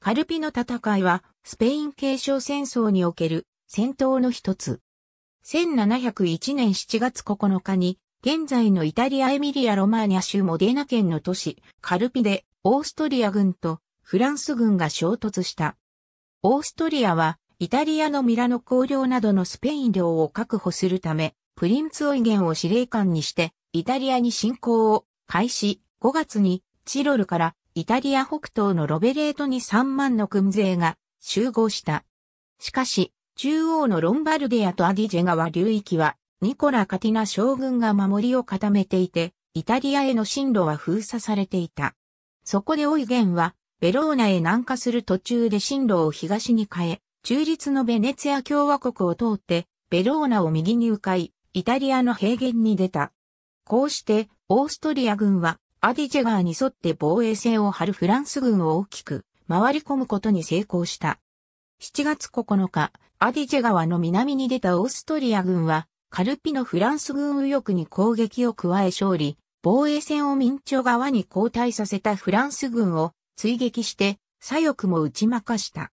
カルピの戦いは、スペイン継承戦争における戦闘の一つ。1701年7月9日に、現在のイタリアエミリア・ロマーニャ州モデナ県の都市、カルピで、オーストリア軍とフランス軍が衝突した。オーストリアは、イタリアのミラノ公領などのスペイン領を確保するため、プリンツオイゲンを司令官にして、イタリアに侵攻を開始、5月にチロルからイタリア北東のロベレートに3万の軍勢が集合した。しかし、中央のロンバルディアとアディジェ川流域は、ニコラ・カティナ将軍が守りを固めていて、イタリアへの進路は封鎖されていた。そこでオイゲンは、ベローナへ南下する途中で進路を東に変え、中立のベネツィア共和国を通って、ベローナを右に迂回、イタリアの平原に出た。こうして、オーストリア軍は、アディジェ川に沿って防衛線を張るフランス軍を大きく回り込むことに成功した。7月9日、アディジェ川の南に出たオーストリア軍は、カルピのフランス軍右翼に攻撃を加え勝利、防衛線を民朝側に後退させたフランス軍を追撃して、左翼も打ち負かした。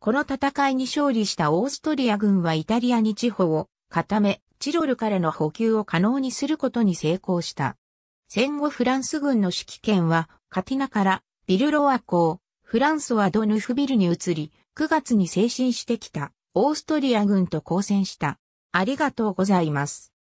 この戦いに勝利したオーストリア軍はイタリアに地方を固め、チロルからの補給を可能にすることに成功した。戦後フランス軍の指揮権はカティナからビルロワ港、フランスはドヌフビルに移り、9月に精神してきたオーストリア軍と交戦した。ありがとうございます。